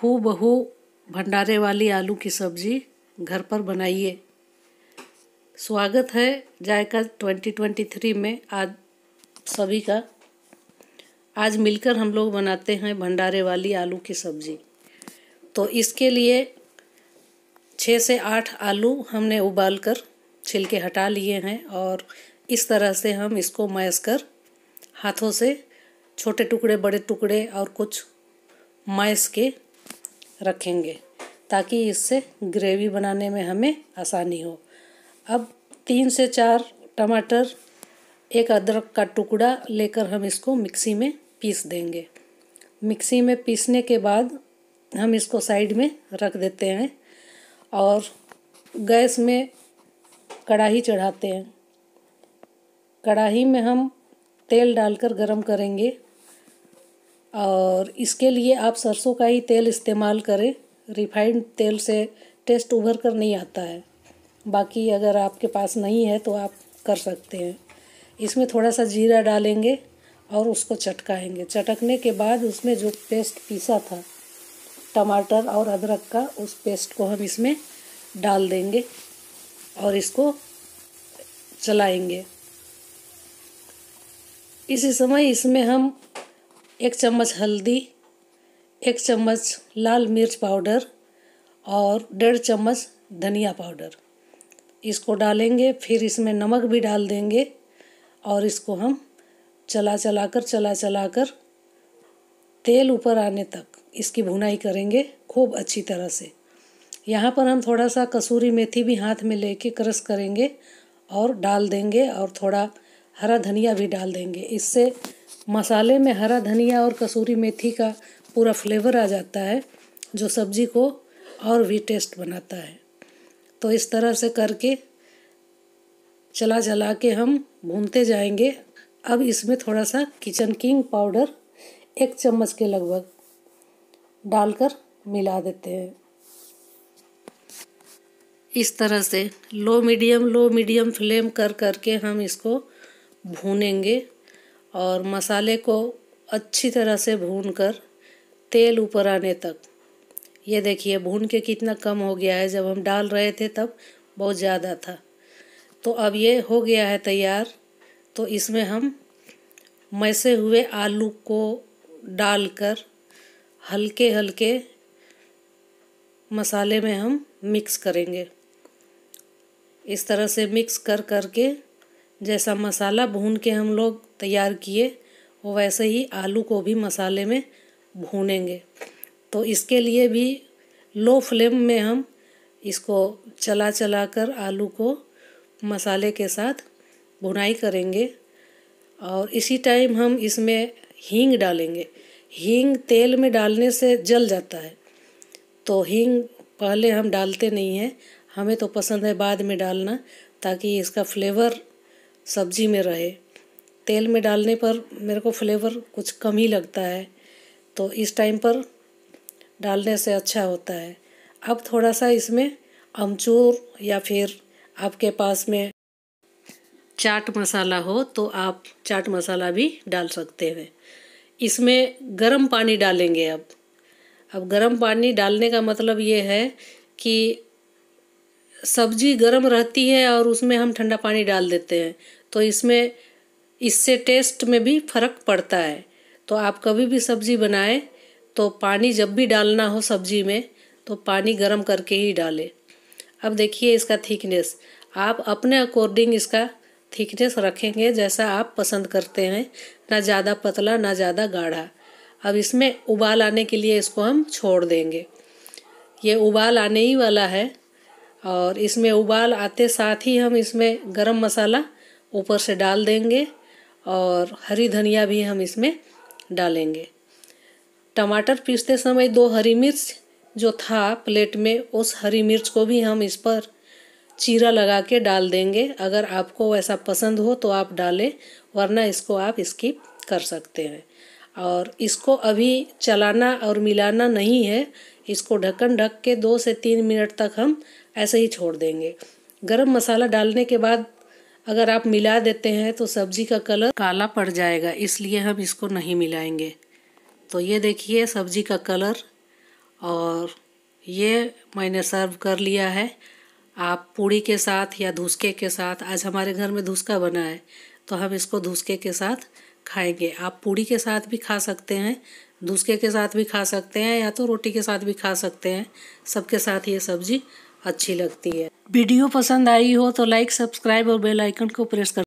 who बहू भंडारे वाली आलू की सब्जी घर पर बनाइए स्वागत है जायका 2023 में आज सभी का आज मिलकर हम लोग बनाते हैं भंडारे वाली आलू की सब्ज़ी तो इसके लिए छः से आठ आलू हमने उबाल कर छिलके हटा लिए हैं और इस तरह से हम इसको मैस कर हाथों से छोटे टुकड़े बड़े टुकड़े और कुछ मैस के रखेंगे ताकि इससे ग्रेवी बनाने में हमें आसानी हो अब तीन से चार टमाटर एक अदरक का टुकड़ा लेकर हम इसको मिक्सी में पीस देंगे मिक्सी में पीसने के बाद हम इसको साइड में रख देते हैं और गैस में कढ़ाई चढ़ाते हैं कढ़ाई में हम तेल डालकर गरम करेंगे और इसके लिए आप सरसों का ही तेल इस्तेमाल करें रिफाइंड तेल से टेस्ट उभर कर नहीं आता है बाकी अगर आपके पास नहीं है तो आप कर सकते हैं इसमें थोड़ा सा जीरा डालेंगे और उसको चटकाएंगे चटकने के बाद उसमें जो पेस्ट पीसा था टमाटर और अदरक का उस पेस्ट को हम इसमें डाल देंगे और इसको चलाएंगे इसी समय इसमें हम एक चम्मच हल्दी एक चम्मच लाल मिर्च पाउडर और डेढ़ चम्मच धनिया पाउडर इसको डालेंगे फिर इसमें नमक भी डाल देंगे और इसको हम चला चला कर चला चला कर तेल ऊपर आने तक इसकी भुनाई करेंगे खूब अच्छी तरह से यहाँ पर हम थोड़ा सा कसूरी मेथी भी हाथ में लेके क्रश करेंगे और डाल देंगे और थोड़ा हरा धनिया भी डाल देंगे इससे मसाले में हरा धनिया और कसूरी मेथी का पूरा फ्लेवर आ जाता है जो सब्ज़ी को और भी टेस्ट बनाता है तो इस तरह से करके चला चला के हम भूनते जाएंगे अब इसमें थोड़ा सा किचन किंग पाउडर एक चम्मच के लगभग डालकर मिला देते हैं इस तरह से low medium low medium flame कर करके हम इसको भूनेंगे और मसाले को अच्छी तरह से भून कर तेल ऊपर आने तक ये देखिए भून के कितना कम हो गया है जब हम डाल रहे थे तब बहुत ज़्यादा था तो अब ये हो गया है तैयार तो इसमें हम मैसे हुए आलू को डालकर हल्के हल्के मसाले में हम मिक्स करेंगे इस तरह से मिक्स कर कर के जैसा मसाला भून के हम लोग तैयार किए वो वैसे ही आलू को भी मसाले में भूनेंगे तो इसके लिए भी लो फ्लेम में हम इसको चला चला कर आलू को मसाले के साथ भुनाई करेंगे और इसी टाइम हम इसमें हींग डालेंगे हींग तेल में डालने से जल जाता है तो हींग पहले हम डालते नहीं हैं हमें तो पसंद है बाद में डालना ताकि इसका फ्लेवर सब्जी में रहे तेल में डालने पर मेरे को फ्लेवर कुछ कम ही लगता है तो इस टाइम पर डालने से अच्छा होता है अब थोड़ा सा इसमें अमचूर या फिर आपके पास में चाट मसाला हो तो आप चाट मसाला भी डाल सकते हैं इसमें गर्म पानी डालेंगे अब अब गर्म पानी डालने का मतलब ये है कि सब्जी गर्म रहती है और उसमें हम ठंडा पानी डाल देते हैं तो इसमें इससे टेस्ट में भी फ़र्क पड़ता है तो आप कभी भी सब्जी बनाएं तो पानी जब भी डालना हो सब्जी में तो पानी गर्म करके ही डालें अब देखिए इसका थिकनेस आप अपने अकॉर्डिंग इसका थिकनेस रखेंगे जैसा आप पसंद करते हैं ना ज़्यादा पतला ना ज़्यादा गाढ़ा अब इसमें उबाल आने के लिए इसको हम छोड़ देंगे ये उबाल आने ही वाला है और इसमें उबाल आते साथ ही हम इसमें गरम मसाला ऊपर से डाल देंगे और हरी धनिया भी हम इसमें डालेंगे टमाटर पीसते समय दो हरी मिर्च जो था प्लेट में उस हरी मिर्च को भी हम इस पर चीरा लगा के डाल देंगे अगर आपको ऐसा पसंद हो तो आप डालें वरना इसको आप स्किप कर सकते हैं और इसको अभी चलाना और मिलाना नहीं है इसको ढक्कन ढक के दो से तीन मिनट तक हम ऐसे ही छोड़ देंगे गरम मसाला डालने के बाद अगर आप मिला देते हैं तो सब्ज़ी का कलर काला पड़ जाएगा इसलिए हम इसको नहीं मिलाएंगे तो ये देखिए सब्ज़ी का कलर और ये मैंने सर्व कर लिया है आप पूड़ी के साथ या धुसके के साथ आज हमारे घर में धुसका बना है तो हम इसको धुसके के साथ खाएंगे आप पूड़ी के साथ भी खा सकते हैं दूसरे के साथ भी खा सकते हैं या तो रोटी के साथ भी खा सकते हैं सबके साथ ये सब्जी अच्छी लगती है वीडियो पसंद आई हो तो लाइक सब्सक्राइब और बेल आइकन को प्रेस कर